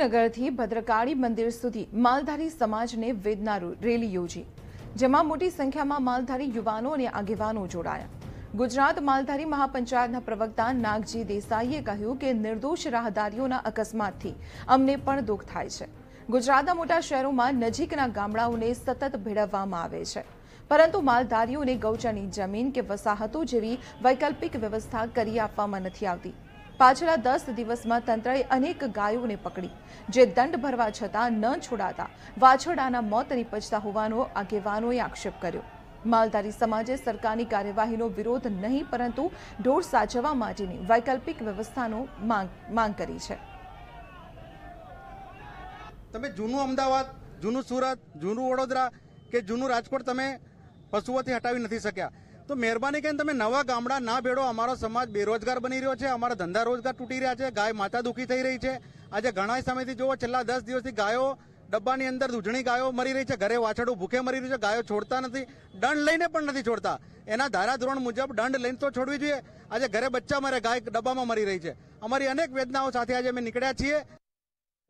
શંભુનગરથી ભદ્રકાળી મંદિર સુધી માલધારી સમાજને વેદનારૂ રેલી યોજી જેમાં મોટી સંખ્યામાં માલધારી યુવાનો અને આગેવાનો જોડાયા ગુજરાત માલધારી મહાપંચાયતના પ્રવક્તા નાગજી દેસાઈએ કહ્યું કે નિર્દોષ રાહદારીઓના અકસ્માતથી અમને પણ દુઃખ થાય છે ગુજરાતના મોટા શહેરોમાં નજીકના ગામડાઓને સતત ભેળવવામાં આવે છે પરંતુ માલધારીઓને ગૌચરની જમીન કે વસાહતો જેવી વૈકલ્પિક વ્યવસ્થા કરી આપવામાં નથી આવતી પાછલા દસ દિવસમાં તંત્રએ અનેક ગાયોને પકડી જે દંડ ભરવા છતાં ન છોડાતા વાછરડાના મોત નીપજતા હોવાનો આગેવાનોએ આક્ષેપ કર્યો માલધારી સમાજે સરકારની કાર્યવાહીનો વિરોધ નહીં પરંતુ ઢોર સાચવવા માટેની વૈકલ્પિક વ્યવસ્થાનો માંગ કરી છે તમે જૂનું અમદાવાદ જૂનું સુરત જૂનું વડોદરા કે જૂનું રાજકોટ તમે પશુઓથી હટાવી નથી શક્યા તો મહેરબાની કરીને તમે નવા ગામડા ના ભેડો અમારો સમાજ બેરોજગાર બની રહ્યો છે અમારા ધંધા રોજગાર તૂટી રહ્યા છે ગાય માતા દુખી થઈ રહી છે આજે ઘણા સમયથી જુઓ છેલ્લા દસ દિવસથી ગાયો ડબ્બાની અંદર દૂધણી ગાયો મરી રહી છે ઘરે વાછડું ભૂખે મરી રહ્યું છે ગાયો છોડતા નથી દંડ લઈને પણ નથી છોડતા એના ધારાધોરણ મુજબ દંડ લઈને તો છોડવી જોઈએ આજે ઘરે બચ્ચા મારે ગાય ડબ્બામાં મરી રહી છે અમારી અનેક વેદનાઓ સાથે આજે અમે નીકળ્યા છીએ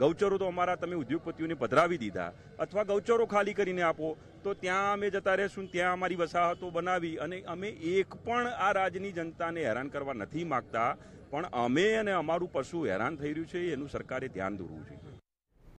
ગૌચરો તો અમારા તમે ઉદ્યોગપતિઓને પધરાવી દીધા અથવા ગૌચરો ખાલી કરીને આપો તો ત્યાં અમે જતા રહેશું ત્યાં અમારી વસાહતો બનાવી અને અમે એક પણ આ રાજ્યની જનતાને હેરાન કરવા નથી માગતા પણ અમે અને અમારું પશુ હેરાન થઈ રહ્યું છે એનું સરકારે ધ્યાન દોરવું જોઈએ